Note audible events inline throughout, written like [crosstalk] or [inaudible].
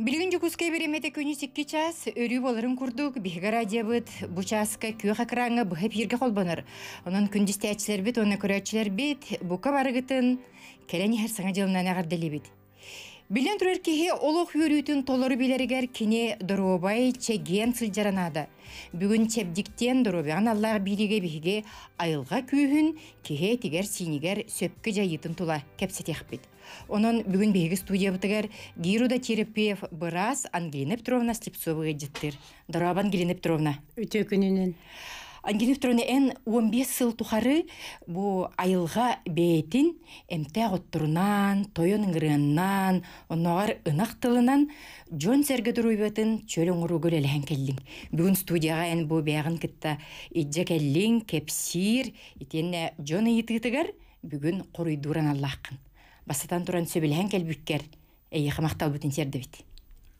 Билигин жүкүскә беремете көні сикки час, өрі боларын күрдік, беге радиябыт, бұ часқа күйі қақыраңы бұхып ерге қолбаныр. Оның күндісті әтшілер біт, оны көрәтшілер бұқа барығытын, кәләне әр саңа жылынан ағардылі біт. Билен тұрыр кеге олық үйрүйтін толыры білерігер кене дұруабай чеген сылжаранады. Бүгін чәбдіктен дұруабиған Аллах билеге беге айылға күйін кеге тегер синегер сөпкі жайытын тула кәпсетек біт. Онон бүгін бейгі студия бұтығар Гируда Терепеев бұрас Ангелина Петровна Слепцова әдеттір. Дараб Ангелина Петровна. Өте күнінен. Ангелина Петровна ән 15 сыл тухары бұ айылға бейтін әмтә ғоттырынан, тойын ыңырынан, оннағар ынақ тылынан жон сәргі дұруйбатын чөл ұңыру әлің кәлдің. Бүгін студияға ән бұ бәғін кітті иджа кәлдің, кәпсир, итенне ә, жон ұйытығытығар бүгін құрыйдуыран Аллаққын бастатан туран сөбелһән кэлбүккер эйеха мактал бутин сердебит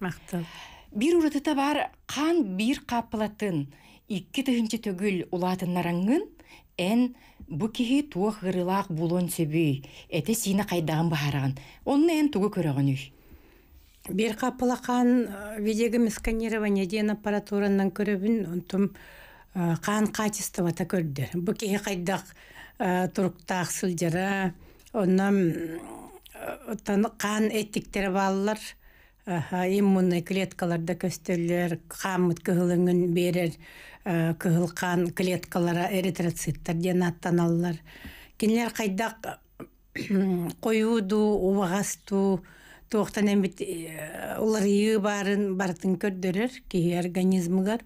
мактал бир урытыта бар қан бир капылатын икки тыгынчы төгүл улаатыннараҥҥын эн бу киһи туох гырылаах булон сөбүй эте сине кайдаган баһараган онну эн тугу көрөгөн үй бир капылакан э, видегим сканирование ден аппаратуранан көрөбүн онтум каан э, качествота көрдү бу киһи кайдах э, туруктаах оннан э, оттан қан эттиктер баллар иммунный клеткаларда көстөлөр камыт кыһылыңын берер қылқан э, клеткалары эритроциттер эритроциттар аттан аттаналлар қайдақ кайдак э, [coughs] коюуду убагасту тоқтан эмит уларыы барын бартын көрдөрөр кии организмыгар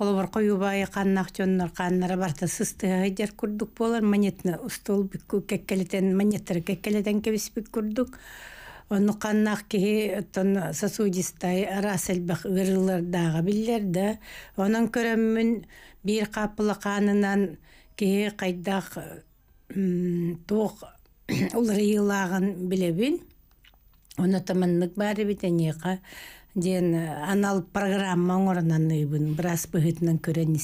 Холоборко қаннақ каннах чоннор барта сысты хайдер курдук болар манетна устол бикку кеккелетен манеттер кеккелетен кебис бик курдук. Оны каннах кихи тон сосудистай раселбах ырылар дага биллер да. Онан көрөмүн бир қапылы қанынан кихи қайдақ тоқ улрыйылагын билебин. Оны таманнык бары битен ден э, анал программа оңорынан ыйбын бырас быһытынан көрөн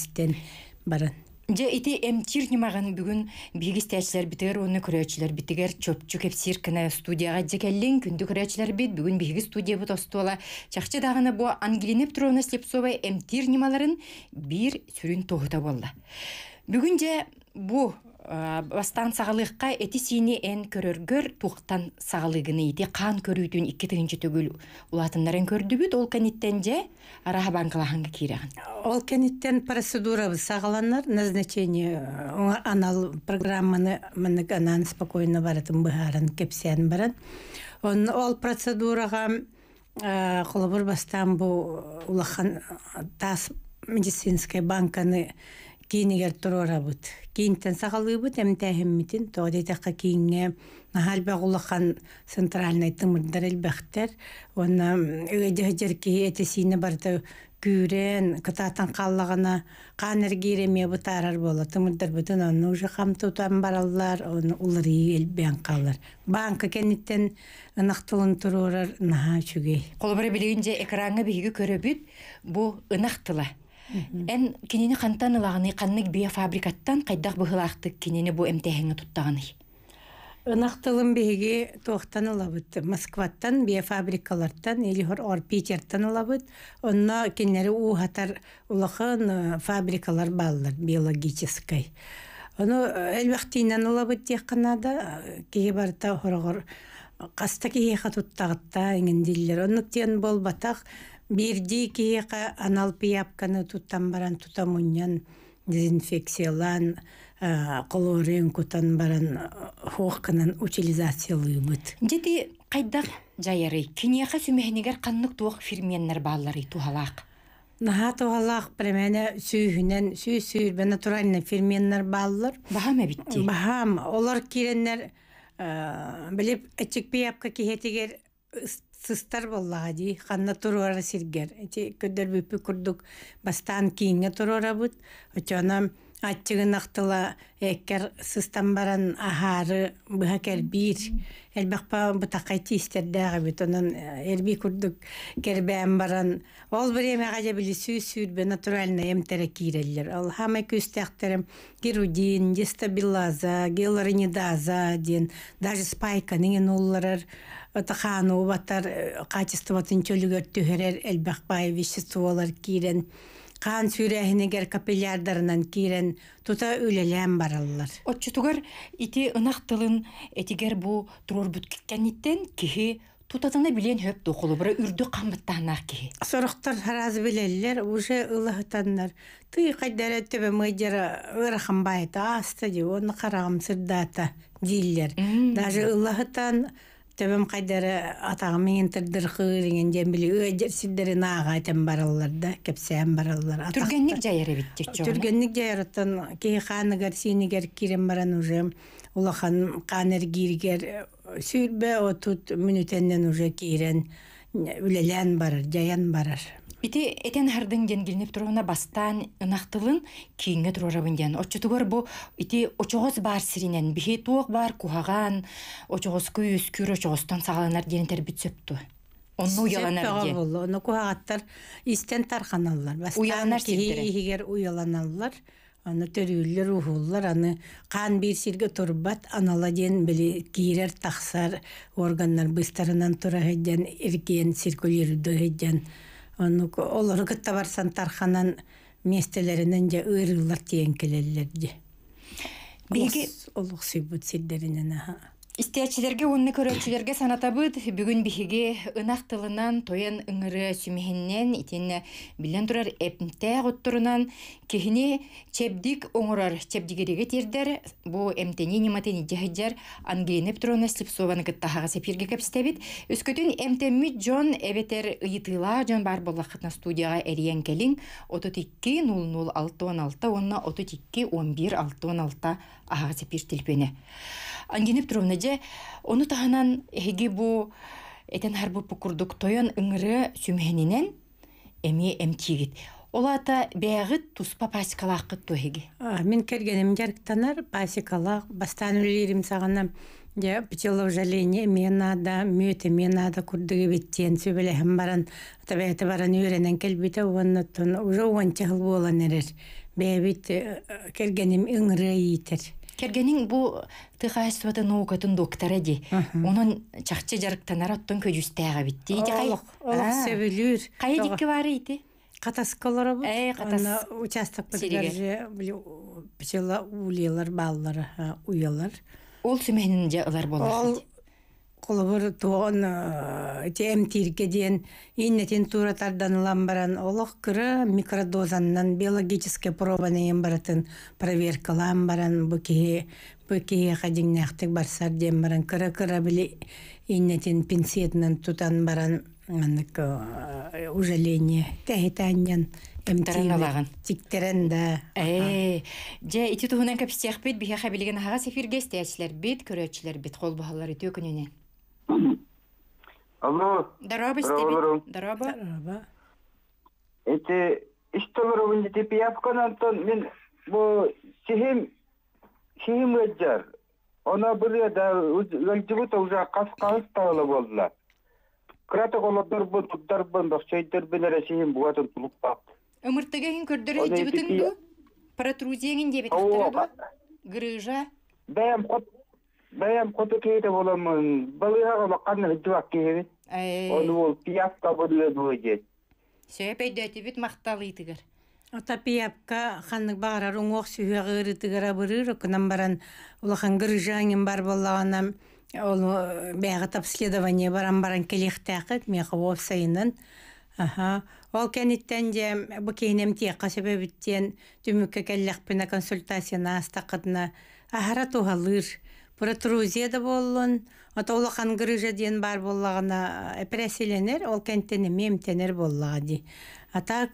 баран Же ити эмтир нимаган бүгүн бигистечилер битер оны көрөчүлөр битигер чөпчү кепсир кына студияга жекелин күндү көрөчүлөр бит бүгүн биги студия бут чакчы дагына бу ангелинеп турона слепцова эмтир нималарын бир сүрүн тогута болду бүгүн же бу Э, бастан сағалыққа эти ән н көрөргөр тухтан сағалыгыны ити кан көрүүтүн икки тыгынчы төгүл улатындарын көрдүбүт ол кениттен же араға банкалаханга ол кениттен процедура сагаланнар назначение э, анал программаны мынык анан спокойно баратын быхарын кепсиан баран он ол процедурага э, холобур бастан бұл улахан тас медицинская банканы киинигер турорабыт киинтен сагалыыбыт эмтээхиммитин тоодетакка кинге нахал бегулахан центральный тымырдар элбехтер онна ыгэдехжер кии этесине барды күүрен кытатан каллагана каанер кииреме бутарар боло тымырдар бытын онну уже камтутан бараллар оны уларии элбен каллар банка кенниттен ынактылын туруорар наха чүгей колбара билигинже экранга биһиги көрөбүт бу ынактыла Эн кинени хантан ылаганы каннык бия қайдақ кайдак быхылаактык кинини бу эмтехиңе туттаганы. Ынахтылым биги тохтан ылабыт. Москваттан бия фабрикалардан или ор Питертан ылабыт. Онна кинери ухатар э, фабрикалар баллар биологической. Оно э, элбахтинен ылабыт тек канада э, кеге барта хорогор каста кеге хатуттагытта эңин диллер. бол Бирди анал аналпияпканы туттан баран тутамуньян дезинфекциялан колорен э, кутан баран э, хуохканан утилизациялыйбыт. Жети Қайдақ жайыры, киниэхэ сүмэхинигер каннык туох фирменнер бааллары тухалаак. Наха тугалах премене сүйінен, сүй сүйір бе натуральный ферменнер баллар. Бахам битти. Бахам. Олар киреннер э, билип эчик пияпка сыстар боллаға дии ханна туруара сиргер эти көдөр бүппү курдук бастаан кийинге туруарабыт очоно аттыгын актыла эккер сыстан баран ахары быха кербир элбакпа бутакай тиистердеагыбыт онон э, эрби курдук кербээм баран ол время били билисүү сүүрбө натурально эмтере кииреллер ол хамай күстэхтерем гирудин дестабилаза гелоринидаза ден даже спайка ниген улларар Батахану батар э, качество батын чөлүгөр түһөрөр элбахбай веществолар кирен кан сүрэхинегер капиллярдарынан кирен тута үлелен бараллар. Отчутугар ити ынак тылын этигер бу турорбут киккениттен кихи тутатыны билен хөп дохолу бара үрдү камбыттана кихи. Сорохтар харазы билеллер уже ылахтаннар. Ты кайдара төбе мыдера ырахамбайта аста ди оны сырдата диллер. Даже ылахтан төбөм кайдары атагы менен тырдырхы деген жембили ыжер сиддери наага тем бараллар да кепсеем бараллар түргенник жайыр бит тек кей ханығар синигер кирем баран уже улахан канер гиргер сүйрбе отут мүнүтеннен уже кирен үлелен барар жаян барар Ити этен хардын денгилнеп туруна бастан ынахтылын кийинге турарабын ден. Отчутугар бу ити очогоз бар сиринен бихи туок бар кухаган очогоз күйүс күр очогостан сагаланар ден тербит сөптү. Онну уяланар ден. Болду. Ону кухагаттар истен тарханаллар. Бастан уяланар сирдер. Уяланаллар. Аны төрүллөр ухуллар аны кан бир сирге турбат анала ден били кирер тахсар органнар быстарынан тура хедден ирген циркулирдө онук олору кытта барсан тарханан местелеринен же ыырыллар тиен келеллер же олох сүйбүт сирдеринен аха Истиячилерге онны көрөчүлөргө санатабыт бүгүн бихиге ынак тылынан тоен ыңыры сүмиһиннен итенне билен турар эпте готтурунан кихини чебдик оңорар чебдигереге тирдер бу эмтени нематени жахиджар ангейнеп турона слепсованы кыттахага сепирге кепстебит үскөтүн эмтемми жон эбетер ыйытыла жон бар боллахытна студияга эриен келин отут икки нул нул алты он алты онна отут икки он бир алты он алты ага сепир тилпени ангенеп туровна же ону таһанан эги бу этен харбы пукурдук тоен ыңыры сүмһенинен эми эмтигит Олата бәғыт туспа пасикалаққы тұхеге. Мен кергенем жарықтанар пасикалақ, бастан үлерім сағанам. Я пчелов жалене мне надо мне надо баран табе это баран үйренен келбите онна уже он Кергенин бу тыхайсвата наукатын доктора ди. Онун чахчы жарыктанара оттон көжүстәгә битти. Олық, олық сөбілір. Кая дикке бары ити? Катаскалары бу. Эй, катас. Участок бирге пчела улелар, баллар, уялар. Ол сүменин же алар кулыбыр туон эти эмтирке диэн иннетин тура тарданылан баран олох кыра микродозаннан биологическая пробаныйын баратын проверкалан баран бу кихи бу кихи хадиңнеахтык барсар диэн баран кыра кыра били иннетин пинсетнан тутан баран анык э, ужаление тәһитаньян Таралаваган. Тиктерен да. Э, же ити туһунан капстях бит биха хабилеген хага сефирге бит, көрөчлөр бит, кол баһалары төкүнүнөн. Алло. Дараба Здорово. Дараба. Дараба. Эти истолору винди типи япкан антон мен бу сихим сихим өзжар. Она буря да өлжүгүт уже кас кас таала болдула. бұн, голоддар бұн, туддар бун бакчайдар билер сихим буатын тулуп бак. Өмүртөгөн көрдөр өлжүгүтүн бу? Протрузиягин деп айтыптыр бу? Грыжа. Бэм қот, Бәям қоты кейді боламын. Балыға баққан үдді бақ кейді. Оны ол пиявка бұрлы бұйды. Сөйпейді әтебет мақталы етігір. Ота пиявка ханның бағарар оңоқ сүйегі үрітігір абырыр. Күнам баран ұлақан ғыржаңын бар болағанам. Ол бәғы тапследование баран баран келектәқіт. Меқі офсайынан. Аха. Ол кәниттен де бұ кейнем тиеққа сөбебіттен түмікке кәлләқпіна консультацияна астақыдына. Ахара туғалыр. Протрузияда боллун, ата грыжа қанғырыжа бар боллағына әпірәселенер, э, ол кенттені мемтенер боллаға ди. Ата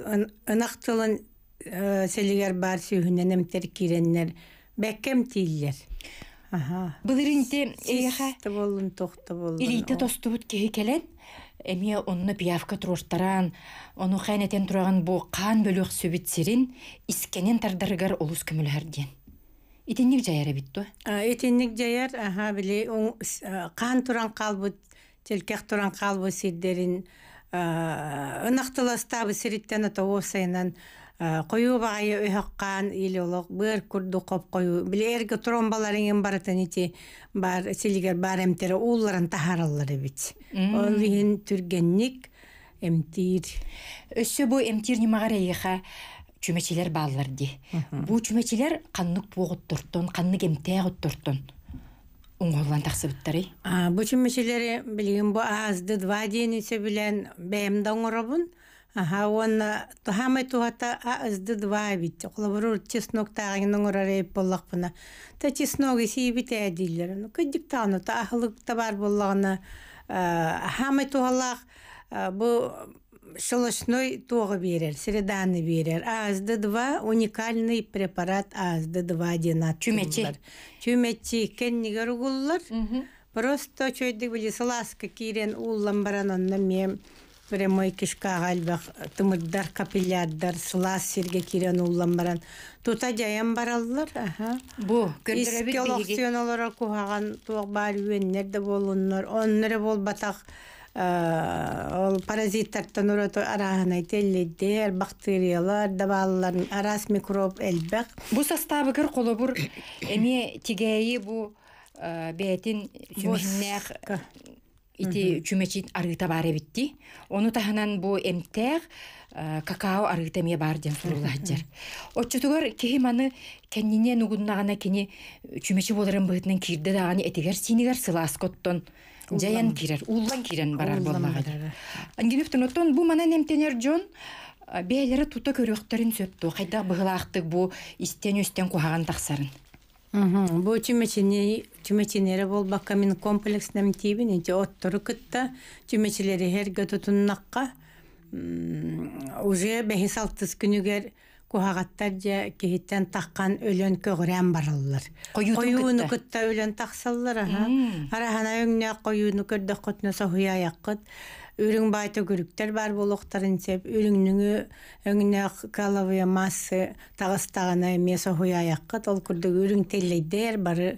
ынақтылын э, селігер бар сүйінен әмтер киреннер, бәккем тейлер. Бұлырынте еға... Э, Систі болын, тоқты болын. тосты тостыбыт келен, эми онны биявка туруртаран ону хайнетен тұраған бу кан бөлөк сөбүт сирин искенен тардарыгар олус көмүлһәрден Итинник жаяр бит то. Итинник жаяр, аха биле кан туран калбы, телкек туран калбы сиддерин. Ынактыластабы сириттен ата осайнан кою багай өйөккан или олок быр курду коп кою. Биле эрге тромбаларыңын баратын ити бар силигер бар эмтер уулларын тахараллары бит. Ол вин түргенник эмтир. Өссө бу эмтир нимагара иха чүмечилер баалларди бу чүмечилер каннык буогуттортон каннык эмтеэх оттортон уңоллан тахсыбыттары бу чүмечилери билигин бу аазды два денисе билен бээмде оңоробун Ага, он э, хамай тухата аызды два бит. Қолабыру чеснок тағын оңырар еп боллақ бұна. Та чеснок есе бит әдейлер. Көддік тағыны, та ахылық табар боллағына. Э, хамай тухалақ, э, бұл шелочной тоғы берер, середаны берер. АСД-2 уникальный препарат АСД-2 динат. Чүмечі. Чүмечі кеннігер ұғыллар. Просто чөйді білі сыласка кирен ұллан баран онна мен прямой кишка гальбах тымырдар капиллярдар сылас серге кирен уллан баран тута жаян бараллар аха бу кырдырабит бигиги искелокционалар кухаган туак бар үеннер де болуннар оннары болбатак Э, ол паразиттардан ұраты араһына теллидер бактериялар да балаларын арас микроб элбек бу составы кір қолобур эми тигеи бу э, бетин сүминнех ити чүмечит арыта бар эбитти ону таханан бу эмтех э, какао арытамия бар диэн сурулаажар отчутугар кихи маны кеннине нугуннагана кини чүмечи боларын быытынан кирде даганы этигер синигер сылааскоттон жаян кирер ууллан кирен барар болмага ангиновтун отон бу манан эмтенер жон бээлери тута көрөктөрүн сөптү кайда быгылаактык бу истен үстен кухаган таксарын бу чүмечинери болбакка мен комплекснем тийбин эти оттору кытта чүмечилери херге тутуннакка уже бехис алтыс күнүгер куһаҕаттар дьэ киһиттэн тахкан өлөн көгүрээн бараллар коюунукутта өлөн ара аха арахана өҥнэ коюуну көрдөккүтүнө соһуяяккыт үрүң байты күрүктер бар болуктарын сеп үрүңнүңү өңүнө каловые массы тагыстагана эме соһуяяккыт ол күрдүк үрүң теллейдер бары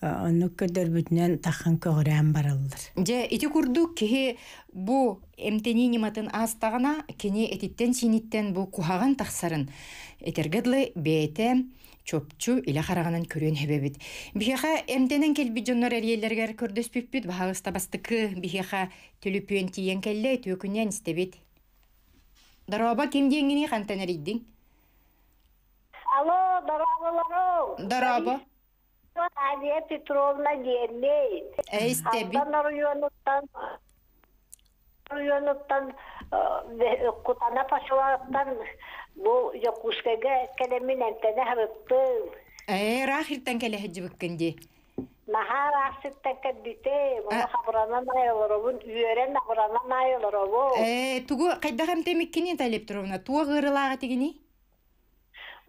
Э, онук көрдөрбүтүнен тахан көгөрән бараллар. Же ити курдук кихи бу эмтени ниматын аастагана кини этиттен синиттен бу кухаган тахсарын этергедлы бээте чопчу иле караганын көрөн хебебит. Бихеха эмтенен келби жоннор эрелергер көрдөспүппүт бахалыста бастыкы бихеха төлүпүн тиен келле төкүнен истебит. Дараба ким деңгини хантанариддин? Алло, дарабаларым. Doktor Петровна Petrovna gelmeyin. E işte bir... E,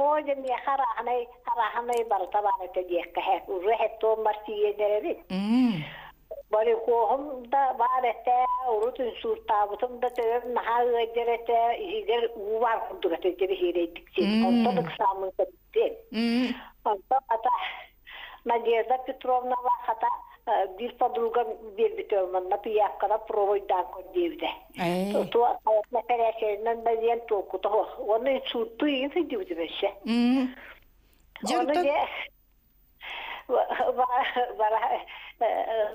Oye, ni harajne, harajne baltabana Bari da barete, urutun Петровна бир булга бербит олманна То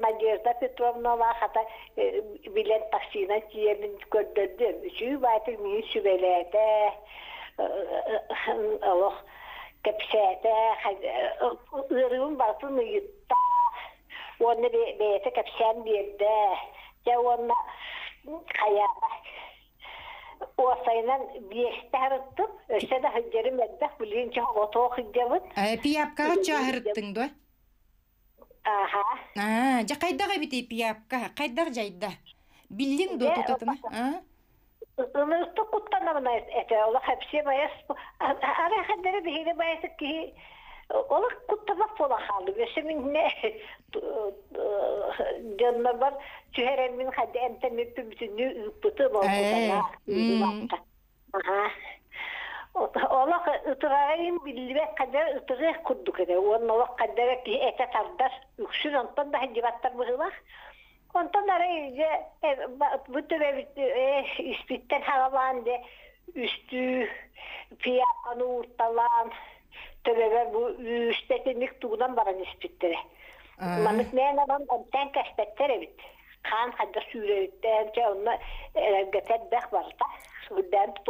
Надежда Петровна вақыта билет таксина тиемин оны бейті кәпсән берді жа оны қаяға а жа жайда билдин а ынырты куттанамына эте ола хапсе ара олар куттавак бола халды өсемин не жанна бар түһәрәмин хәдә әнтә мөппү бүтүнү үппүтү болду Олақ ұтырағайын қадар Оның үсті töbebe bu üstepenik tuğdan baran ispitlere. Manık neyin adam onten kespetlere bit. E, var da. Sudan бе.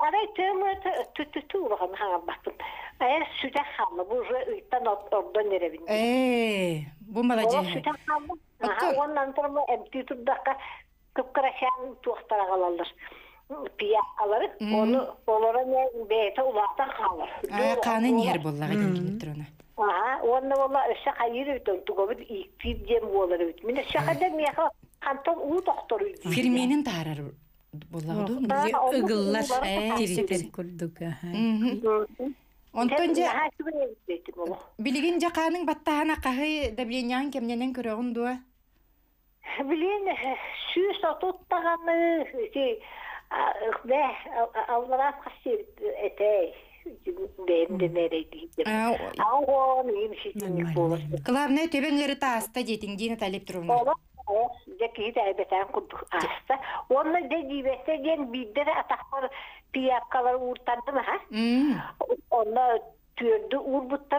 قريت تتوغم هابطن اير سودا خالا بو ايتان اوردون يربين ايه بو مراجعه алар оны олора не бейте улахтан халар а каны нер болла гадин киниптер она аа онна болла өшө кайыр өтөн тугобут иктип дем болар өт мен шахада меха антон у буладун ыгыллаш тиритер курдук онтон же билигин жакаанын баттаана кахы давлениян кемненен көрөгүн дуа билин отуттаганы тааста дейтиң дина киһит әйбәтән курдук аста. Онна де дибәсә ген биддер атахпар пияккалар уртардымы ха? Онна түрді Ол та.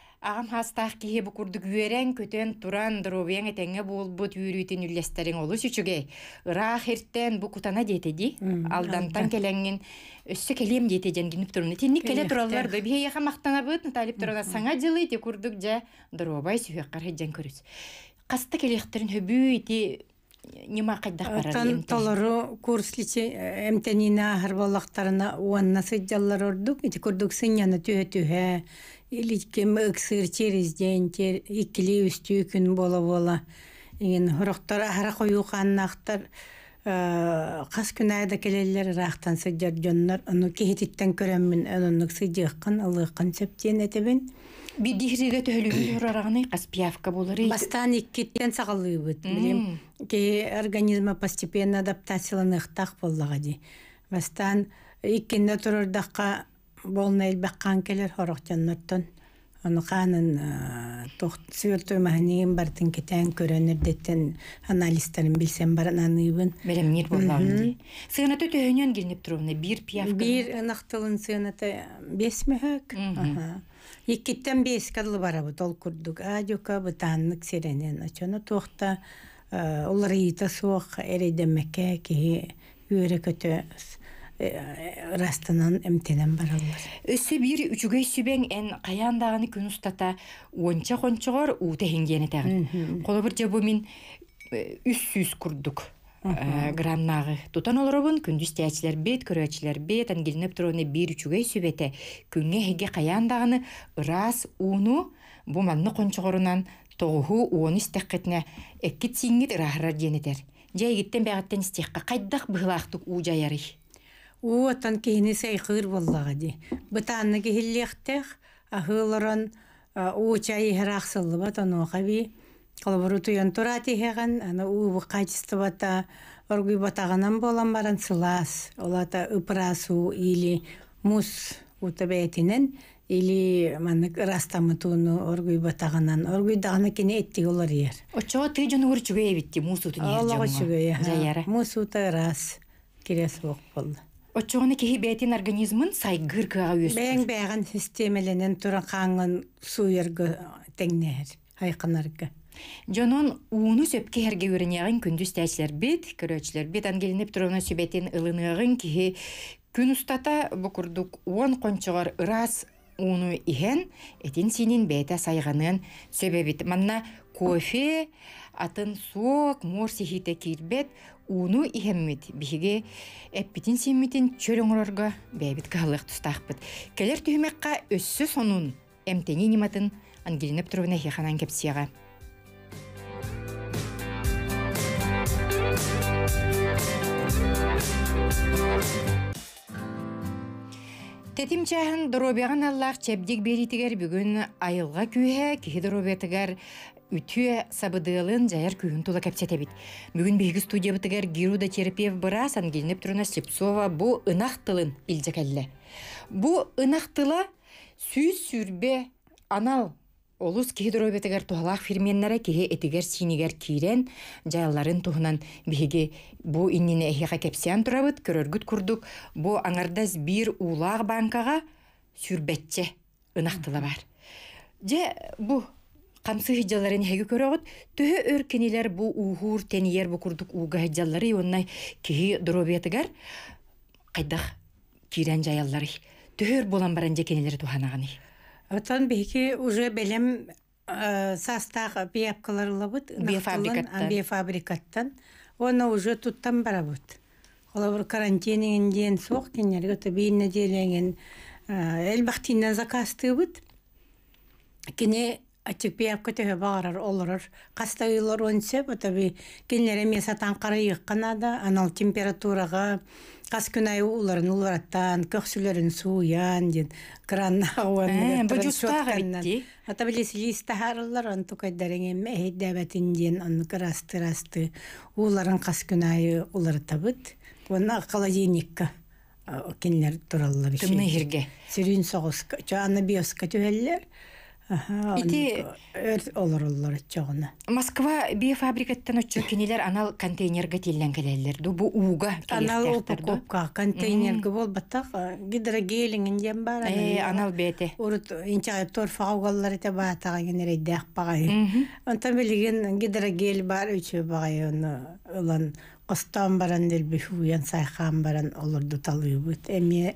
Ағам хастақ кеһе бұкурдук үйерен көтен туран дробен бұл болбут үйрүйтін үллестерин олу сүчүгей. Ыраах эрттен бұ кутана детеди, алдантан келеңин өссө келем детеден гиніп турмун. Тинник келе тураллар да бие яха мактана быт, талип турана саңа жылы те курдук жа дробай сүйөк кар хеджен көрүс. Касты келехтерин хөбүү ити нема кайдак барар. Тан толору курсличи э, эмтенина ахыр боллактарына уанна сыджаллар ордук, ити сыньяны түйе-түйе кем ыксыр через день, иккили үстүү күн бола бола. Иген хұрықтар ара қою қаннақтар қас э, күн айда келелер рақтан сыджар жоннар. Оны кехететтен көремін, онынық сыджыққын, ылыққын септен әтебен. Бир дихриге төхөлүгүн кас каспиявка болары. Бастан иккеттен сагалыбыт. Билем, ке организма постепенно адаптацияланыктак боллага ди. Бастан иккенде турурдакка болнай баққан келер хорохтеннорттон оны қанын э, сүртөмәһинигин бартын кетән көрөнүр деттен анализдерин билсем барын аныыбын белемнир боллаы сыынаты төһөнөн килинип туруна бир пиявка бир ынахтылын сыынаты бес мөһөк иккиттен бес кылы барабыт ол курдук адюка бытааннык сиренен очону туохта э, уларыйта суох эрейдемекке киһи үйөрө көтө ырастынан эмтенен баралар өсө бир үчүгөй сүбең эн каяндагыны күн устата онча кончогор уута хенгени тагын бир жабу мин үс сүз курдук граннагы тутан олоробун күндүз тээчилер бет көрөөчилер бет ангелина петровна бир үчүгөй сүбете күңө хеге каяндагыны ырас ууну бу манны кончогорунан тогуху уону истеккетине экки тиңгит ырахырар диэнетер жайгиттен бягаттен истекка кайдах быхылаактык уу жаярый уотан кини сайхыр боллага ди бытанны кихиллехтех ахылорон уучай батан онуохаби кылбуру туян туратихеган ана уубу качествобата оргуй батаганан болан баран сылаас олата ыпрасу или мус утабетинен или маннык растамы оргуй батаганан оргуй дагана кине этти олар ер очого тыгы жонугур чүгөйбитти мус утун олого чүгөй мус ута рас кирес болду Очоғыны кеһи бәтин организмын сайгыр кыға өсті. Бәң бәғін системеленен тұрын қаңын суырғы тәңнәр, айқынарғы. Жонон ууну сөпке херге үрінеғын күндіз тәчілер бит, көрөчілер бит, ангелініп тұрына сөбетін ылынығын кеһи күн ұстата бұқырдық уон қончығар ырас ууну иһен, этин синин бәйті сайғанын сөбебит. Манна кофе, атын суок, мор сихите кирбет, уну иһэммит бихиге эппитин симмитин чөлөңорорго бэбит каалыах тустаахпыт келер түһүмэкка өссө сонун эмтени ниматын ангелина петровна хиханан кепсияга Тетим чаһын аллақ аллах чэбдик беритигер бүгүн айылга күүһэ киһи үтүө сабыдыылын жаяр күйін тула кәпсетебит. Бүгін гируда студия бұтығар Геруда Черпеев бұра сангелініп бу ынак бұ илжекелле бу ынак ынақтыла сүз сүрбе анал Олус кидробетигер тухалах фирменнере киһи этигер синигер кирен жайларын туһунан биһиги бу иннине эхиха кепсиан турабыт көрөргүт курдук бу аңардас бир улаг банкага сүрбетче ынақтыла бар же бу Қамсы хиджаларын хегі көрігіт, түхі өр кенелер бұ ұғыр тенер бұ күрдік ұға хиджалары, оннай кеғи дұробетігер қайдақ кирен жаяллары. Түхі өр болан баран жекенелері тұханағаны. Отан бейкі уже белем э, састақ бейапқаларыла бұд. Бейфабрикаттан. Бейфабрикаттан. Оны уже тұттан бара бұд. Ола бір карантинінен дейін соқ кенелер, өті бейінне дейінен әлбақтинен э, заказты бұд. Кене Ачык пиап көтөгө баарар олорор. Каста ыйлор өнсө, бата би эмес атан карыйык кана да, анал температурага кас күн ай уларын улараттан, көксүлөрүн сууян ден, кран [laughs] агуан. Э, бу жустагы битти. Ата билеси листа харлар ан тукай дереңе мехдебетин ден ан крастырасты. Уларын кас күн ай улар табыт. Бына холодильникка кенлер туралар иши. Тымны жерге. Сүрүн согус, жаны биоска түгөллөр өрт олар олар чагына. Москва биофабрикаттан өчө кинелер анал контейнерге тиллен келелер. Ду бу уга. Анал упаковка контейнерге бол э, гидрогелиңин бар. Э, анал бете. Урут инча торфа угаллар эте баатага генере дэх багай. Онтан билген гидрогель бар үчө багай оны улан остан баран дел бифуян сайхан баран олорду талыбыт. Эми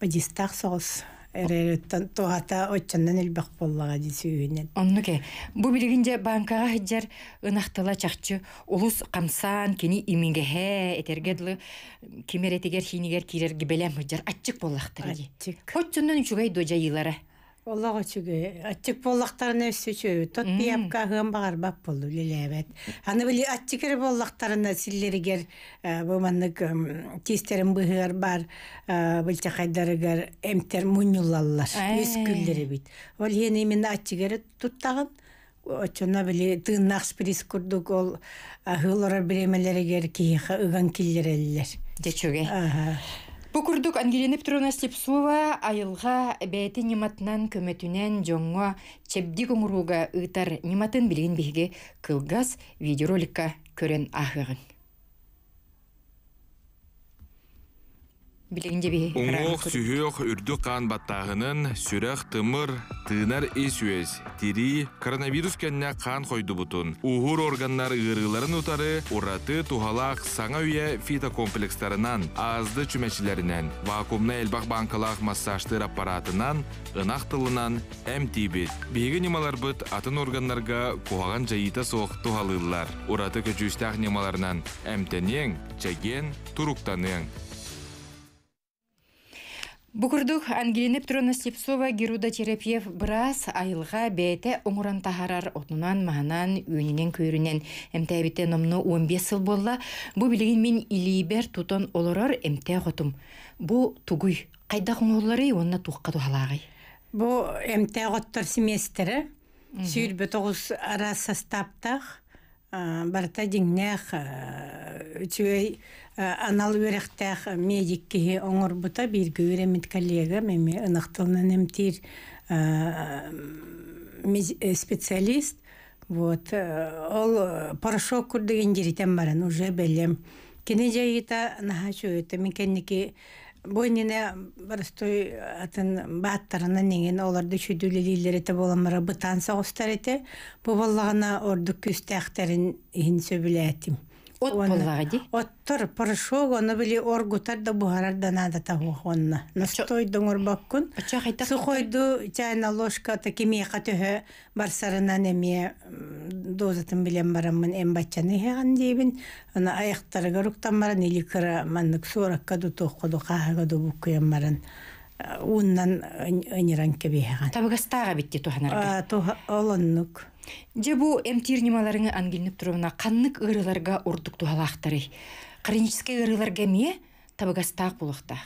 бадистак соғыс. Эрэрүттен туата отчаннан элбэх боллага дисүүнен. ке бу билигинде банкага хиджер ынахтыла чахчы улус камсан кени имингехе этергедлы кимеретигер хинигер кирер гибелем хиджер атчык боллахтыр. Атчык. Отчаннан үчүгай дожа йылара. Олаға чүге. Аттик боллақтарын өсі чөй. Тот биябка ғым бағар бап болу лелебет. Аны білі аттикер боллақтарын силлерігер э, бұманнык тестерін бұғығар бар э, білте қайдарығар әмтер мұнюлалар. Өз э. күлдері бит. Ол ең емін аттикері тұттағын. Очына білі тыыннақ спирис күрдік ол ғылорар біремелерігер кейіға ұған келдерелілер. Дечуге. Ага. Бу әңгеленіп Ангелина Петровна Степсова айылға бәйті ниматынан көмөтүнен жоңго чепди күңіруға ыйтар нематын билген беге кылгас видеороликка көрен ахығын. Уңоқ сүйөк үрді қан баттағының сүрәқ тымыр, тынар исуэс, тири, коронавирус кенне қан қойды бұтын. Ухур органнар ғырғыларын ұтары, ураты тухалақ, саңа үйе фитокомплекстарынан, азды чүмечилеринен вакуумна элбак банкалақ массажтыр аппаратынан, ынақтылынан тылынан әмтибет. Бегі немалар бұт атын органнарга қоғаған жайыта соок тухалыылар ураты көчістақ немаларынан әмтәнең, чеген тұруқтаның. Бұқырдық әңгеленіп тұрына Степсова Геруда Терапиев біраз айылға бәйті оңыран тағарар отынан мағанан өйінен көрінен. Әмті әбетте он 15 сыл болла, бұ білген мен үлейбер тұтан олырар МТ ғотым. Бұ тұгуй, қайда құңғылары онына тұққа тұхалағай. Бұ МТ ғоттар семестрі, Сүйір тоғыз ара састаптақ, барта диңнэх үчүй э, анал үрехтэх э, медик киһи бута бирге үремит коллега меме ынахтылнан эмтир э, специалист вот ол порошок курдеген жеритен баран уже белем Кене жайыта наха чуэта мекенники Бойнине барыстой э, атын бааттарына неген оларды чүдүлелилер ете боламара бытан сагыстар ете. Бу боллагына ордук күстэхтерин ин От От Оттор порошок оны били оргутар да бухарарда надо того онна. Настой доңор баккун. Сухойду чайна ложка таки меха төхө барсарынан эме дозатын билен барамын эм батчаны хеган дейбин. Ана аяқтарыга руктан баран или кыра маннык соракка ду тохкоду кахага ду буккуян баран. Уннан өнеран кебе хеган. Табыгастаға битти туханарга. Олоннук же бу эмтир нималарыңы ангилинип туруна каннык ырыларга урдук тухалаахтары хронический ырыларга ме табагастаак булуктаах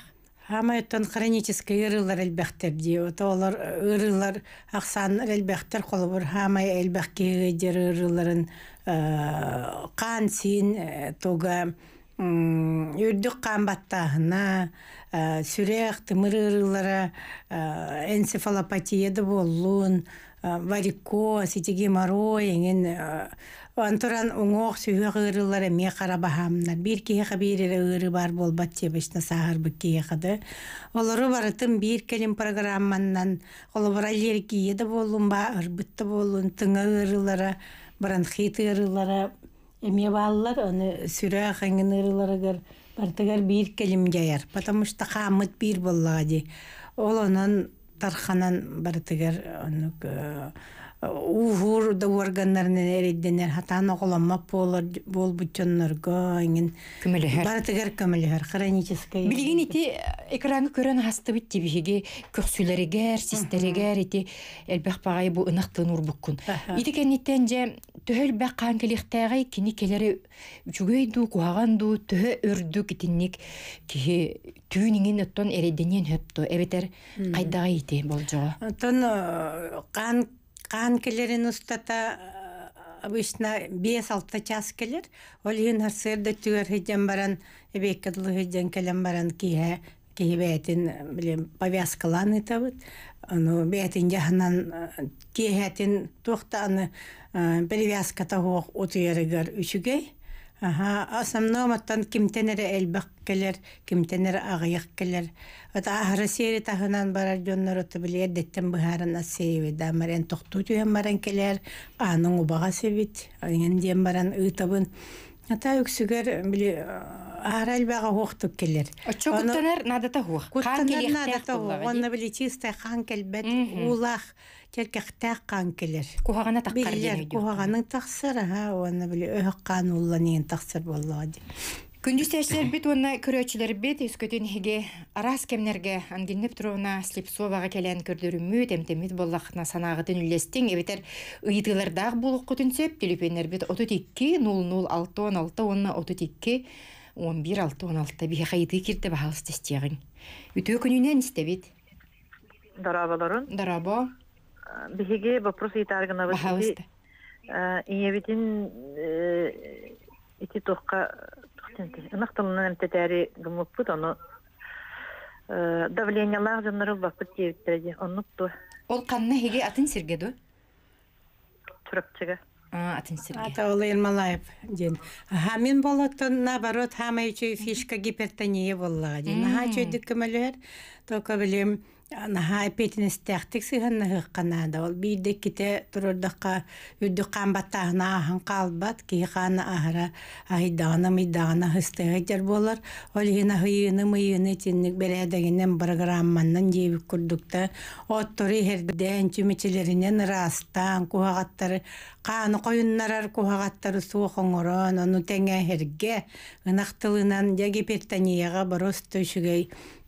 Хамайтон хронический ырылар Олар ырылар ақсан элбәхтер қолыбыр. Ама әлбәқке дер ұрыларын қан сен тоға үрдік қан баттағына сүрек тымыр ырылары э, энцефалопатияды болуын Э, варико ситиги маро еңен э, антуран уңох сүйө кыырыллар эме карабаһамнар бир кие хабирер ыры бар болбат тебешна сахарбы кие кады олору барытым бир келим программаннан олобуралер кие да болун ба ырбыт да болун тыңа ырылара бронхит ырылара эме бааллар аны сүрө хаңын ырыларагар бартыгар бир келим жаяр потому что хамыт бир боллага ди тарханан бар тегер Уур да уорганнарынан эрэйденер хатаан оголоммак болор болбутчоннорго иңин көмөлөһөр барытыгер көмөлөһөр хроническое билигин ити экранга көрөн хастыбыт тибиһиги көксүлэригер систеригер ити элбэх багай бу ынахтын урбуккун же төһөл бэк каанкелихтээгай кини келери үчүгөй ду төө өрдү итинник оттон бол эбетер кайдага ити Қан келерін ұстата обычно бес алты час келер ол иын арсыырда түгөр баран эбекке баран кие киһибээтин білем повязкалан ытабыт ону бээтин жаһанан киһэтин аны перевязка тахуох утуйарыгар Ага, основной маттан кимтенере элбек келер, кимтенере агыяк келер. Ата ахры сери тахынан барар жоннор оты билер деттен быхарын да марен токту түйен баран келер, анын убага себит, анын ден баран ыйтабын. Ата өксүгер били баға хоқтып келер. Э, Очо надата хух. надата хух. Онна били чистая келбет улах қан келер. Кухагана таққар дейін. Кухаганың тақсыр, ха, онна били қан улла тақсыр болады. Күндүз тәшләр бит онна арас кемнерге Петровна Слепцовага келен көрдүрүмү темтемит боллахна санағы үлестин эбетер ыйдылардаг булук көтүнсеп телефоннер бит 32 006 16 16 32 он бир алты он алты биһиха ытыы кирде баһалыс тестиэгин үтүө күнүнен истебит дарабаларын дарабо биһиги вопрос итааргына бахалыста ийэбитин э, ити тухка ынахтымынан эмтетээри гымыппыт ону э, давлениялаах жаннары баппыт диэбиттерди оннукту ол канна хиги атын сиргеду Атын Сергей. Ата ол Ермолаев ден. Хамин болоттон наоборот хамай фишка гипертония боллага ден. Аха чөй диккемелер, только билем наха эпетинистеахтик сыһанна ол биирде ките турурдака үрдүккан баттаахына ахан каалбат кихана ахара ахидагана мыйдагана хыстыгытер болор ол хина хыйыны мыйыны тинник берээдегинен программанан жээбик курдукта оттуру херден чүмичелеринен ырастан кухагаттары кааны коюннарар кухагаттары суохоңорон ону теңе херге ынактылынан я гипертонияга боростөшүгөй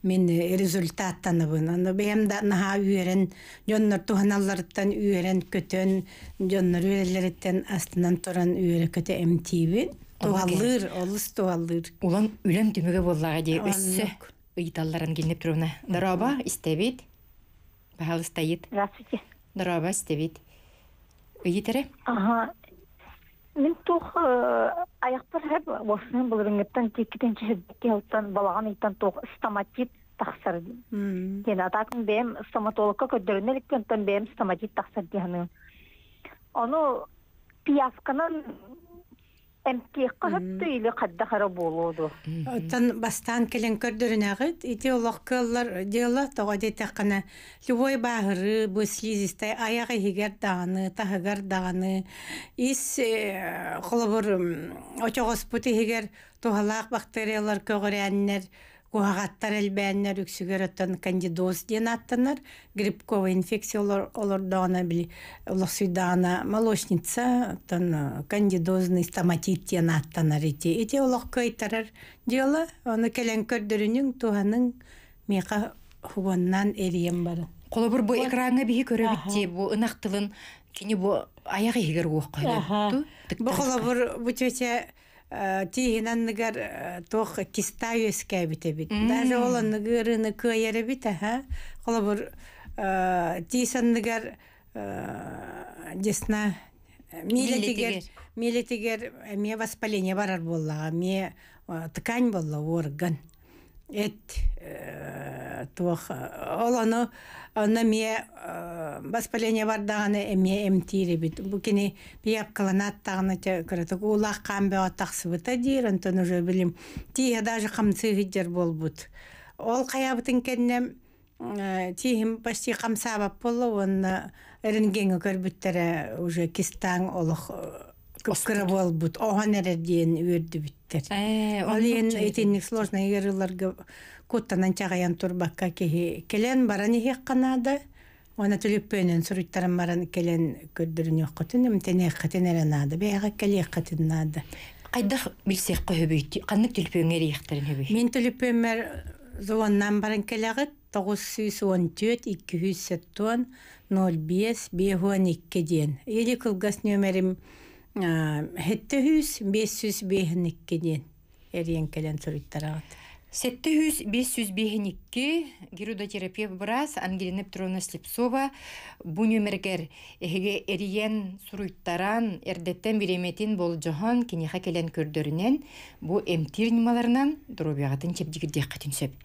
мен результат таныбын. Аны бем да наха үйрен, жоннор туханалларыттан үйрен көтөн, жоннор үйрелерден астынан туран үйрө көтө эмтибин. Туаллыр, олыс туаллыр. Улан үлем түмөге боллага ди өссө. Ыйталларын келип туруна. Дараба истебит. Бахалыстайт. Здравствуйте. Дараба истебит. Ыйтере? Ага мен тух э, аяқтар хәп башынан бұл рынғыттан тек кетенші хәбетке балаған ейтан тоқ стоматит тақсыр. Кен атакын бәйім стоматологқа көддеріне ліккен тан бәйім стоматит тақсыр дейханы. Оны пиявканан Әмкиекка хатты үйлі қадда қара болуды. Оттан бастан келен көрдірін ағыт, ите олақ көллар деула қана. Любой бағыры, бұл слизистай аяғы егер дағаны, тағығар дағаны, ис қолыбыр э, очоғыс бұты егер туғалақ бактериялар көгірәннер, Куағаттар әлбәннер үксігер өттен кандидоз ден аттанар, грибкова инфекция олордоғына білі ұлықсыйдағына молочница, оттан э, кандидозный стоматит ден аттанар еті. Еті олық көйтарар дела, оны келен көрдірінің туғаның меқа хуғаннан әрием бары. Қолыбыр бұ экранға бігі көрі бітте, бұ ұнақтылын, кені бұ аяғы егер оқ қойды. Бұ қолыбыр бұ төте тиһинанныгар э, тох киста үөскээбите бит даже оланныгырыны кыайары бит аха холобур э, тиисанныгар э, десна милетигер милетигер ме воспаление барар болла, ме ткань болла орган эт туох олону онна мие э, воспаление бардаганы эмие эмтири бит бу кини бияк кыланат тагына бе атаксыбыта дир онтон уже билим тие даже камцы хиджер болбут ол каябытын кеннем э, тиим почти камсабап болла онна эренген көрбүттере уже кистаң олох э, кыпкыры болбут оған эрердиен үөрдүбүттер ол эн итинник сложный ырыларга куттанан чагаян турбакка кеи келен баран ихекканаада Она төлеппенен сүрүттәрен баран келен көрдүрүн оккотун эм тенеккетен эренада бэга келеккетен нада Қайдақ билсек көһөбөйт каннык төлепөңер ихтерин хөбөй Мен төлепөмөр зуаннан баран келегит 914 270 05 512 ден. Или кылгас нөмерим 9 Хетте хүс 500 бейхінікке ден әрен кәлен сұрыттарағат. Сетті хүс 500 бейхінікке гирудотерапия бұрас Ангелина Петровна Слепсова бу нөміргер әге әрен сұрыттаран әрдеттен биреметин бол жоған кенеға кәлен көрдөрінен бұ әмтир немаларынан дұробияғатын чепдігірдек қатын сөп.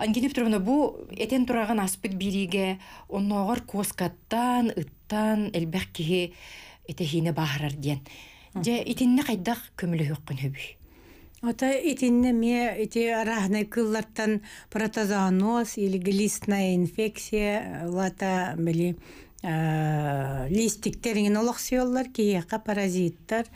Ангелина Петровна, бу этен тураган аспыт бириге, онногор коскаттан, ыттан, элбек итехине баһарар диэн же итинне хайдах көмүлөһүккүн хөбү Ота итинне ме ити арахны кыллаттан протозооноз или глистная инфекция лата били листиктерин олоксуйоллар кияка паразиттар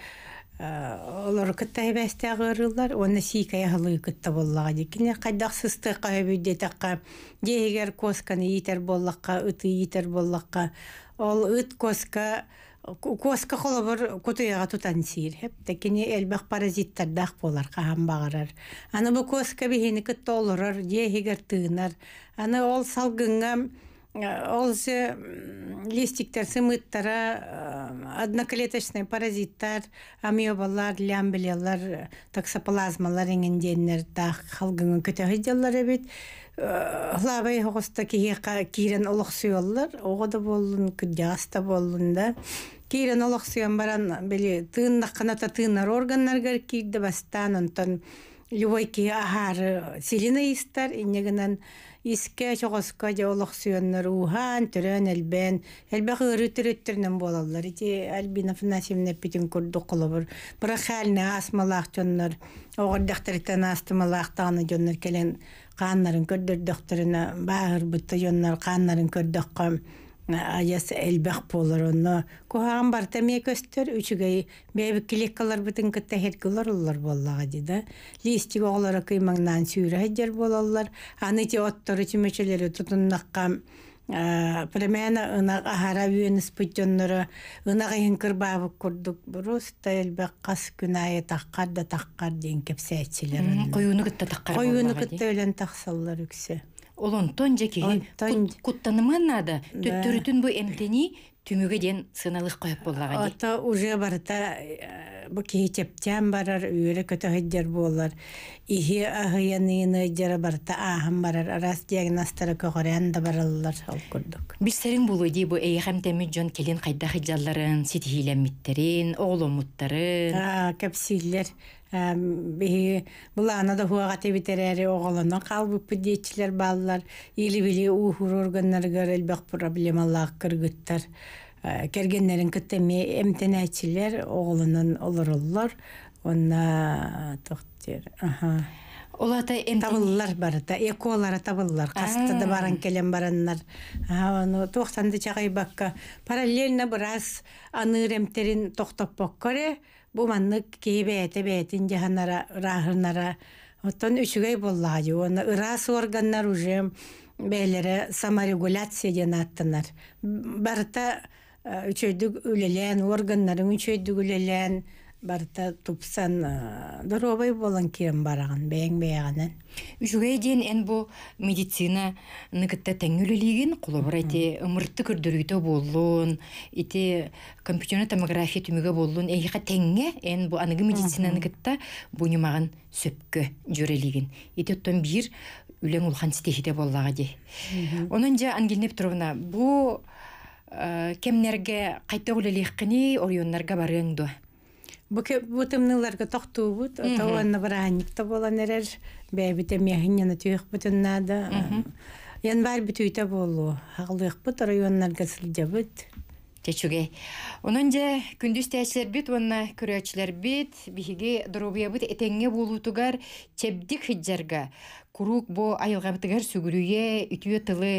олар кыттай бәсте агырылар оны сикай хылы кытта боллага дикине кайдак сыстыкка хөбүдде такка дегер косканы итер боллакка ыты итер боллакка ол ыт коска коска холобор кутуяга тутан сир хеп текини элбах паразиттардах болар кахан багарар аны бу коска бихини кытта олорор дехигер тыынар аны ол салгынга э, ол же листиктер сымыттара э, одноклеточный паразиттар амебалар лямбелелар э, токсоплазмалар эңенденнер дах халгыңы көтөһи деллар Лавай хоғыста кейрен олық сүйоллар, оғыда болын, күдяста болын да. Кейрен олық сүйен баран, біле, тыыннақ қаната тыынар органнаргар кейді бастан, онтан любой ки ахар селина истар, инегінен иске чоғысқа де олық сүйеннер ухан, түрен, әлбен, әлбе ғыры түреттірнен болалар. Ите әлбина финасимне петін күрді құлыбыр. Бірақ әліне асмалақ жоннар, оғырдақтарыттан астымалақ жоннар келен қааннарын көрдөрдөктерине баахырбытта йоннор қааннарын көрдөккө аяс элбэх болор онно кухаган бар мие көстөр үчүгэй бэбиккилек калар бытын кытта херкилор деді. боллага дида листик оголора кыймаңнан сүйрэ жер аны те оттору чүмөчөлөрү тутуннакка Премена ынаға ахара үйеніс пүттеннұры, ынақ ең кірбабы күрдік бұрыс, тәйілбәк қас күнайы таққар да таққар дейін кепсәтшілер. Қойуыны күтті таққар Қойуыны күтті өлен тақсалылар үксе. Олон тон жеке, куттаныман нада, төттөрүтүн бу эмтени түмүге ден сыналых коюп боллаган ото уже барыта э, бу кихитептен барар үйле көтөхиддер буолар ихи ахыяныйыныйдер барыта аахан барар рас диагностары көхорян да бараллар ол курдук бистерин булуйди бу эйхем теми жон келин кайда хыджалларын ситихилеммиттерин ооломуттарын кепсииллер Бұл анада хуаға тәбетер әрі оғылының қалбып бүддетчілер балылар, елі білі ұғыр орғаннар ғар әлбәқ проблемалағы күргіттар. Э, Кәргеннәрін күттәме әмтін әтшілер оғылының олар олар олар олар Олата табыллар барыта, эколары табыллар, касты да баран келем бараннар. Аны 90-ды чагай бакка параллельно бирас аны ремтерин токтоп боккоре, бу манны кейбете бетин жаханара, рахырнара. Оттон үчүгей Оны ырас органнар уже бейлере саморегуляция ден аттынар. Барта үчөйдүк үлелен, органнарын үчөйдүк үлелен, барта тупсан э, дорогой болан кем бараган бең бэйганан үжүгэй эн бу медицина тең тәңгүлүлигин кулубар айты ымыртты көрдөрүйдө болун ити компьютерный томография түмүгө болун эйха теңге эн бу аныгы медицина ныкытта бунимаган сөпкө жөрелигин ити оттон бир үлең улхан техиде боллага де онун же ангелина петровна бу э, кемнерге кайта үлелихкини орионнарга барыңды Бутымныларга тохтуубут, отауанна бараанникта болан эрер, бэбите мехиннена түйөхбүтүннаада. Январь бүтүйте болу, хаглыйыкбыт, районнарга сылдебыт. Течуге. Онон же күндүз тәсер бит, онна күрөчлөр бит, биһиги дурубия бит, болу болутугар чәбдік хиджарға. Курук бо айылғабытыгар сүгүрүйе үтүө тылы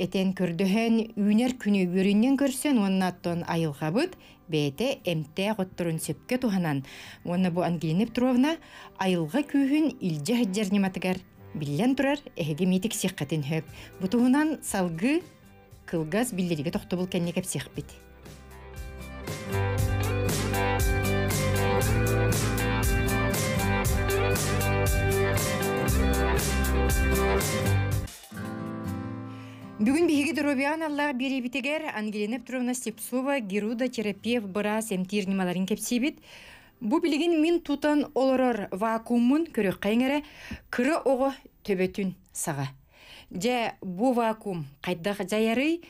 этен көрдөһөн үнер күнү бүрүннен көрсөн оннаттон айылғабыт бээте эмте готтурун сөпке туханан уонна бу Ангелина Петровна айылга күүһүн илже хыджерниматыгар билен турар эһиги митик сихкатын хөп бутугунан салгы кылгас биллериге тохтобул кенне кеп сихбит Бүгін бігідір алла аллаға беребітегер Ангелина Петровна Степсова геруда терапев біра әмтер немаларын кепсибит. Бұ білген мен тутан олорор вакуумын көрі қайыңыры күрі оғы төбетін саға. Жә бұ вакуум қайдағы жайары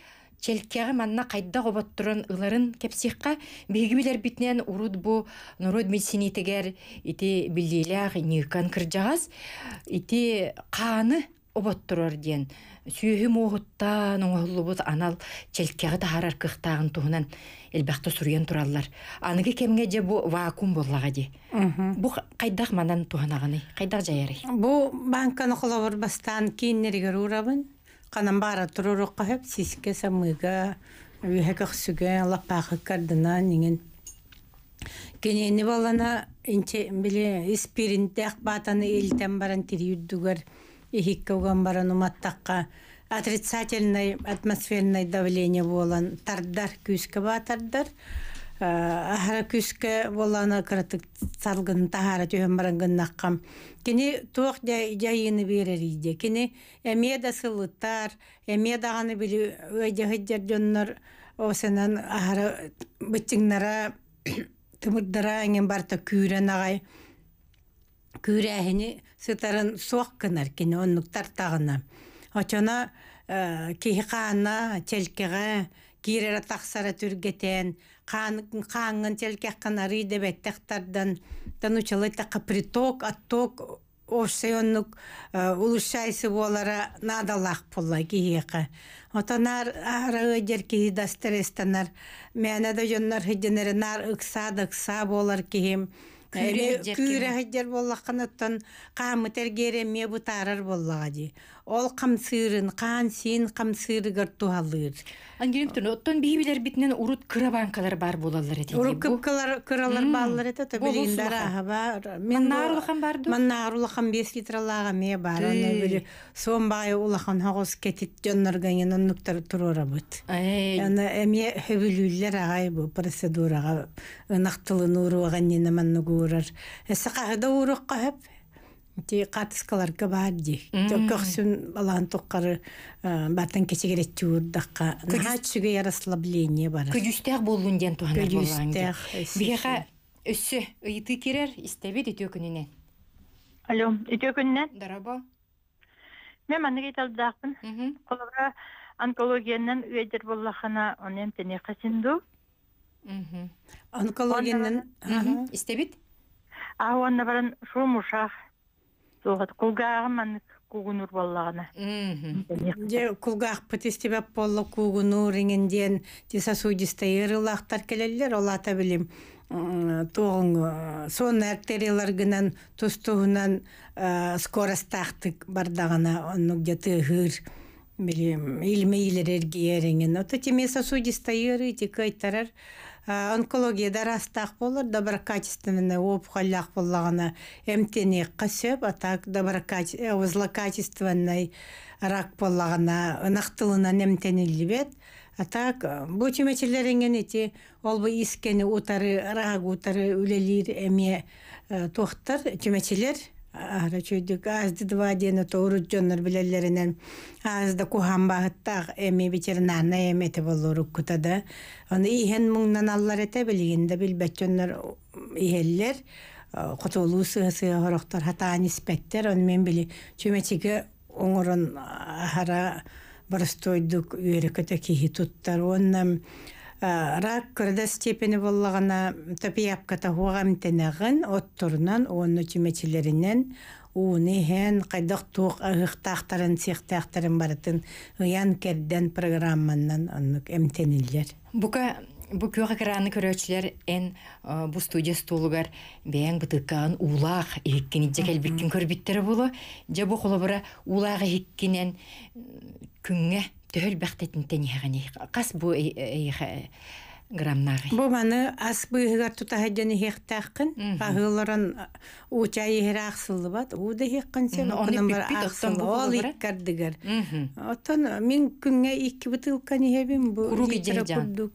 челкеғі манна қайда оботтурун ыларын биги билер битнен урут бу нурод медицинитегер ити билдилях никан кыржагас ити қаны оботтурор диэн сүйөһү мууһуттаан оңоһуллубут анал челкеҕи таһарар кыхтааҕын туһунан элбэхтэ суруйан тураллар аныгы кемге же бу вакуум боллаға ди бу кайдах манан туһанаҕыны кайдах жаярый бу банканы холобур бастаан кииннеригер урабын канан баара туруруққа хеп сиске самыга үһэкөхсүгэ лапаахы кардына ниген кенени балана инче биле испиринтеах баатаны элтен баран тириүддүгер ихикке угамбаран уматтакка отрицательный атмосферный давление болан тардар күскө батардар э, ахара күскө болана кратык салгын тахара түйөн барангын наккам кини туох жайыны берер ийде кини эмеда сылыттар эмедаганы били өйдехиджер жоннор осенан ахара бытчиңнара [coughs] тымырдара эңен барта күүрен агай күүрэхини сытарын суақ кінар кені оннуктар тағына. Очона э, кихи қаана челкеға кирера тақсара түргетен, қаңын деп қанары дебеттақтардан, танучалайта қаприток, атток, э, улушайсы болара болар пулла киеқа. Отанар ара өдер кейі дастырестанар, мәнә жоннар хиденере нар ұқса да болар кейім күйрәһиджер қанаттан қамы қаамытер ме бұтарыр боллаға дей ол камсырын кан сен камсырыгар тухалыр ангелим түн оттон бийбилер битинен урут кырабанкалар бар болалар эти урут кыпкалар кыралар баалар эти то билиндер бар мен нарулахан барды маннарулахан бес литр алага ме бар аны бир сомбай улахан хагос кетит жоннор генен оннуктар турора бут аны эме хөбүлүллер агай бу процедурага нактылын урууга нене маннугурар эсе кахда урукка хөп ти катыскаларга бар ди көксүн балан туккары баттан кечегерет чуурдакка наха чүге расслабление бар күжүстэх болгун ден туана күжүстэх биэха өссө ыйты кирер истебит үтө күнүнен алло үтө күнүнен дарабо мен маныгы талдаакпын колора онкологиянан үйедер боллахана онем тенеха синду онкологиянан истебит а онна баран шумушах суохот кулгаага маннык куугунур боллагана же кулгаахпыт истебеп болла куугунур иңендиен тиса суйдиста ырылаахтар келеллер олата билим тоғын э, сон гынан тустугунан э, скоростаахтык бардагана онну где тыгыр билим илмейлер эргиереңен ото темеса судиста ыры тикайтарар Э, онкологияда растақ болыр доброкачественный опухолях боллағына эмтени қысып, а так э, злокачественный рак боллағына нақтылынан эмтенилибет а так э, бу чүмечелеринген ол бұл искени утары рак утары үлелир эме тохтар чүмечелер Ара чөйдік азды дыва дені тоғырыт жоннар білелерінен азды кухан бағыттақ эми бетерін ана әметі болу рүккутады. Оны ихен аллар әті білгенде білбәт жоннар ихеллер құтылу сығы-сығы ғырықтар хатаан іспеттер. Оны мен били чөметігі оңырын ара барыстойдық үйрі көті Э, рак степені степени боллагана топияпката хугамтенегин оттурунан уонну тиметилеринен уны һән қайдық тук ыхтахтарын сихтахтарын барытын ұян керден программаннан аннык эмтениллер. Бука бу көх экраны көрөчүлөр эн э, бу студия столугар бээн бытыккан улаах ихиккин итже келбиккин көрбиттер боло же бу төһөл бәхтетинтен иһэҕини хас бу грамнары. Бу маны ас учай сен бар ол иккардыгар. Отон мен күнгә 2 бутылка ни хебим бу. Курдук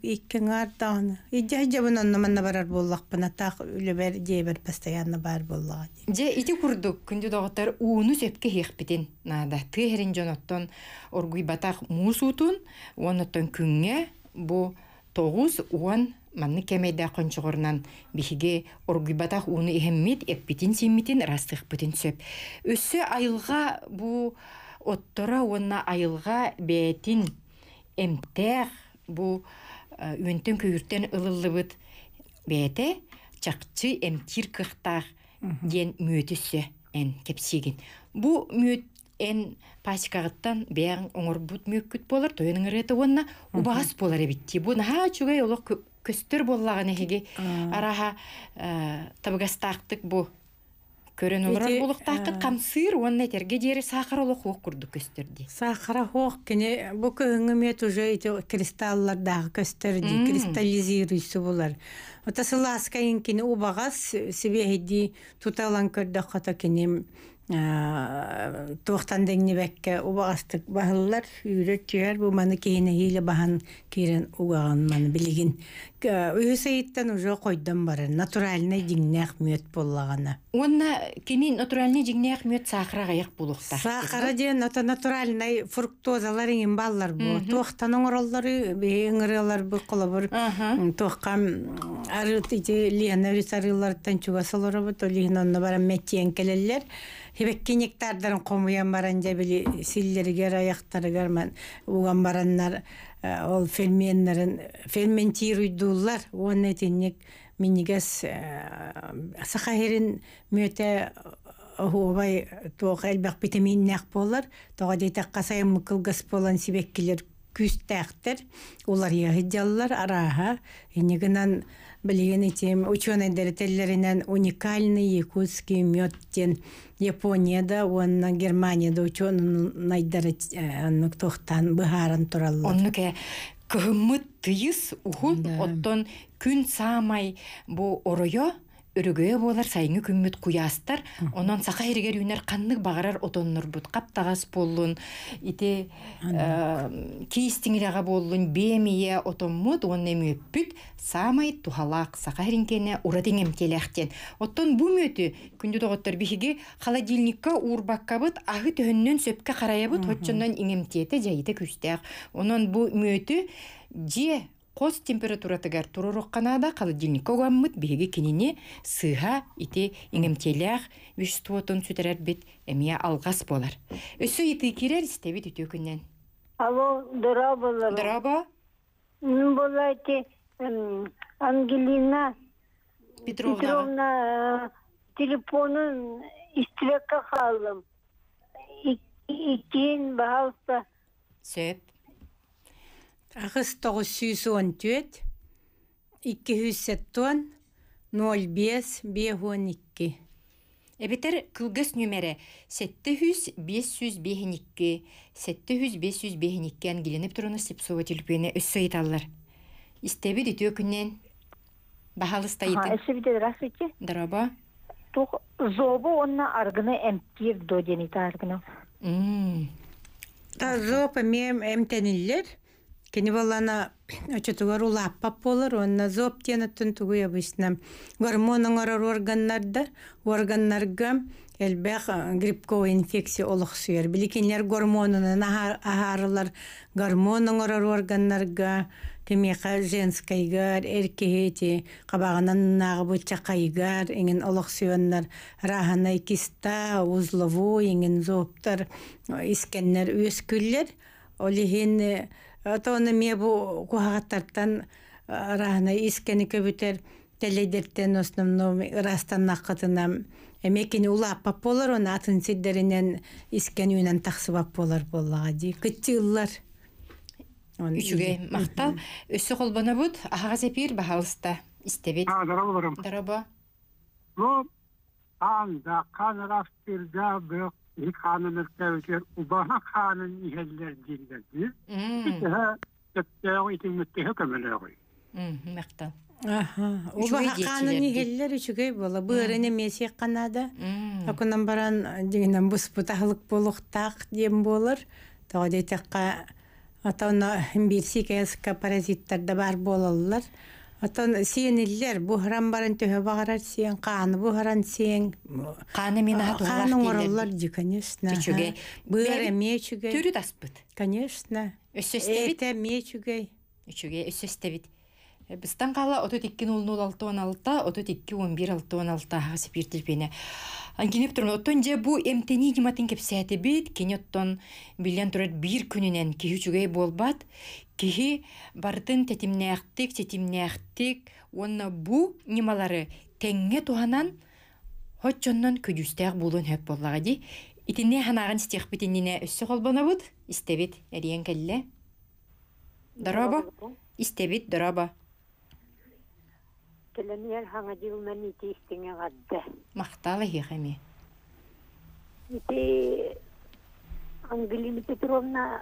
барар буллак так үле бер бір постоянно бар буллак. Же ити курдук күндү доготар ууну сөпкә хехпитен. Нада тыһерин жоноттон оргуй батак бу тоғуз уан манны кемеде кончугорнан бихиге оргуйбатах уны ихеммит эппитин симмитин бүтін сөп өссө айылга бу оттора уонна айылга бээтин эмтеэх бу э, үөнтөн көйүртен ылыллыбыт бээте чакчы эмтир кыхтах ден мөөтүссө эн кепсигин бу мөөт эн пачкагыттан бээн оңорбут мөккүт болар тоенын ыреты уонна убас болар эбитти бу наха чугай олох көстөр боллаган эхиги араха э, табыгастаактык бу көрөн олорор булуктаакыт камсыыр уонна этерге жери сахара олох сақыр курдук көстөрди сахара хоох кине бу көңүмет уже кристаллардагы көстөрди кристаллизируйсу булар ота сылааскайын кине убагас сибиэхиди туталан көрдөк хата кине туохтан деңнебекке убагастык баһыллар үйрө түйөр бу маны кейине хиле бахан кирен угаган маны билигин уже койдон бары натуральный диңнеах мөт боллагана уонна кини натуральный диңнеах мөт гаяк булукта сахара диэн ото натуральный фруктозалар иңин баллар бу туохтан оңороллары ыңырылар бу колобур арытыйты лена рисарылардан чугасаларабыт олигинонна баран меттиен келеллер хибеккинектардарын комуян баран жабили силлергер аяктарыгар ман уган бараннар э, ол ферменнерин ферментируйдуулар он этинник минигас э, сахахирин мөте хуобай э, туох элбек витаминнеах болар тога дейтак касайым мыкылгас болан сибеккилер күстәхтер улар яһиҗаллар араһа инегенән білген етем ученыйдер теллеринен уникальный якутский мед тен Японияда онна Германияда ученыйдер аннык э, тохтан быхарын ке Оннуке кыһыммыт тыйыс ухун оттон күн саамай бу оройо өрөгөе болар сайыңы күммүт куястар онон сака эригер үнер каннык багарар отоннорбут каптагас боллун ите э, киистиңирага боллун бемие отонмут он өппүт самый тухалак сака ура уратиңем келехтен оттон бу мөтү күндү тоготтор бихиги холодильникке уурбаккабыт ахы төһөннөн сөпкө караябыт хотчоннон иңемтиэте жайыта күстээх онон бу мөтү же қос температуратыгар туруруққанаада холодильникка угаммыт биһиги кинини сыыха ити иңемтелях веществотун бит эмия алгас болар өсө ити кирер истебит үтөкүннен алло дыра болар дырабо бола ити ангелина петровна петровна э, телефонун истрекка халым икен баалса сөп Ағыз 913 270 05 512. Эбетер күлгөс нүмере 700-552, 700-552 әңгіленіп тұрыны сепсуы тілпені үссі айталар. Истебі дүті өкінен бағалыста етін. Әсі біде, здравствуйте. Дараба. Туқ зобы онна аргыны әмтир до денеті аргыны. Та зобы мем әмтенілер. Кені болана лаппа улаппап болыр, онна зоб тенеттін түгі обычно. Гормонын орар органнарда, органнарға әлбәқ э, грипко инфекция олық сүйер. Білікенлер гормонынан ағарылар, гормонын орар органнарға, темеқа женскайгар, еркеети, қабағынан нағы олық сүйенлер, раханай киста, узловой еңін зоптар, өскүлер э, өскүллер, олихен э, тоны ме бу кухагаттартан рахна искени көбүтер теледерттен основном растан нақытына эмекини улааппап болар оны атын сиддеринен искен үйнен тақсыбап болар боллаға дей кытчы ыллар үчүгей мактал өссө колбона бут ахага сепир бахалыста истебит дара дарабо но анда канрастырда бөк bir kanını sevcer ubaha kanın iheller dillerdi. İşte tetteo itin müttehe kömeleği. Mektan. Aha. Ubaha kanın iheller üçüge bola. Bu örene mesih kanada. Akunan baran degenen bu sputahlık boluktaq diyen bolar. Tağda tekka atawna bir sikayasıka parazitterde bar bolallar. Hmm. Атан сиениллер буһран барын төһө сиен, қаны буһран сиен. Қаны мен ди, конечно. Чүге. Быра мечүге. Түрү таспыт. Конечно. Өсөстебит. Эте қала отут 16 оттон же бұ кенеттон бір болбат, Кихи бардын тетимнеяқтик, тетимнеяқтик, онна бу немалары тенге туханан хотчоннон көдүстәк булын хөп боллага ди. Итине ханагын стих битинне өссө холбана бут, истебит эриен келле. Дараба, истебит дараба. Келемер хаңа дилмен ити истеңе гадды. Макталы хеми. Ити Ангелина Петровна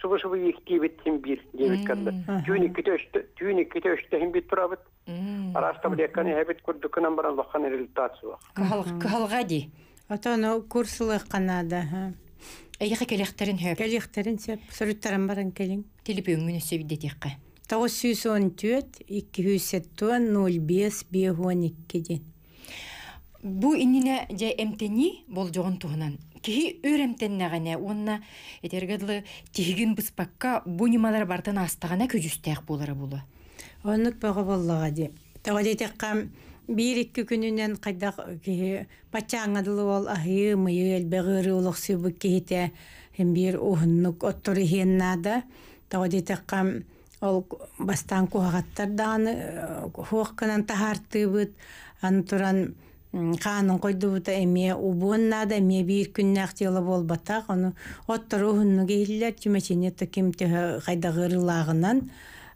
субышыбы их дебет тембир девит канда тюни китеш тюни китеш тем бит тембит турабыт араста блеканы хабит курдук курдукынан баран лохан гади. А то на курс курслы канада Эйхе келехтерин хөп. Келехтерин сөп, сүрүттәрен баран келин. Телепөңүнө сөйдө тюет и кюсет төт, ноль без бегоник кеден. Бу иннине же эмтени болжогон туһунан киһи үремтеннәҕэнэ онна этергедылы тиһигин быспакка бунималар бартын астағана көжүстээх булара була оннук бого боллага ди тоголетеккам биир икки күнүнен кайдак киһи бачааңадылы ол аһыы мыйы элбегыры улоксуйбук киһите хем биир уһуннук оттор иһиеннаада тоголетеккам ол бастан куһагаттар дааны э, хуохканан тахартыыбыт антуран туран хаанын койдубута эме убуоннаада эме биир күннээх тыала болбатаах ону оттору хунну киһиллер чүмечине токим қайда э, ырылаагынан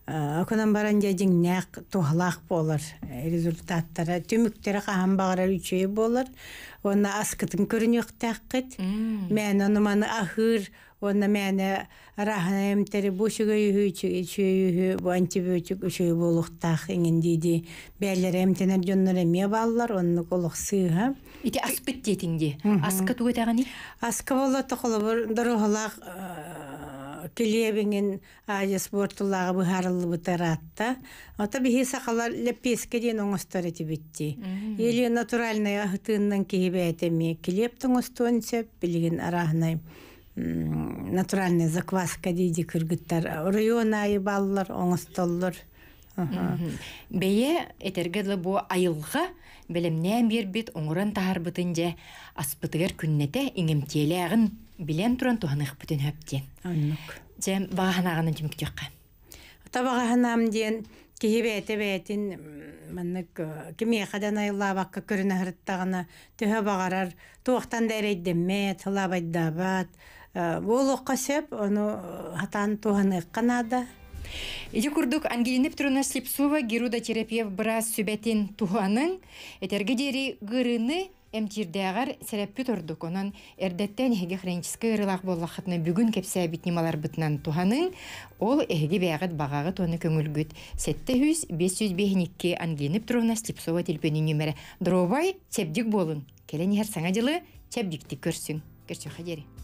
э, окунан баран жадиңнээх тухалаах болар э, результаттары, түмүктери хаан багарар үчөй болар уонна аскытын көрүнүөхтэхкит мен ону маны ахыр онна мәне раһанаем тери бу шуга юһүчү чүйүһү бу антибиотик үшөй болуктах иңин диди бәллерем тенер жоннор эме баллар онны колук сыыха ити аспыт диетинди аска тугетагани аска болла тохолобур дорохолак келебиңин ажы спортулагы быхарылы бытаратта ота бихи сакалар лепеске ден оңостор этибитти или натуральный ахытыыннан кихибэтеми келеп тоңостонсеп билигин арахнай натуральный закваска дейді кыргыттар район айыбаллар оңостоллор бэйэ этергелы бу айылға белемнен бирбит оңуран тахарбытын же аспытыгар күннете иңемтиэлээгин билен туран туханых бүтүн хөптен же багаханагынан жимктюкка табагаханам диен кихибээте бээтин маннык э, кимиэхадан айылаабакка көрүнахырыттагына түһө багарар туохтан да эрейдемме тылаабайдаабат Э, Болуққа сеп, оны э, хатан туғаны қанады. Иди курдук Ангелина Петровна Слепцова геруда терапия біраз сүбәтен туғанын, әтергі дері ғырыны әмтирдәғар сәрәппі тұрдық онын әрдәттен әге хроническі ырылақ боллақытны бүгін кепсә бітнемалар бұтынан туғанын, ол әге бәғіт бағағы тоны көңілгіт. Сәтті хүз 505 Ангелина Петровна Слепцова телпені нөмірі. Дробай, тәбдік болын. Келен ер саңа жылы тәбдікті көрсін.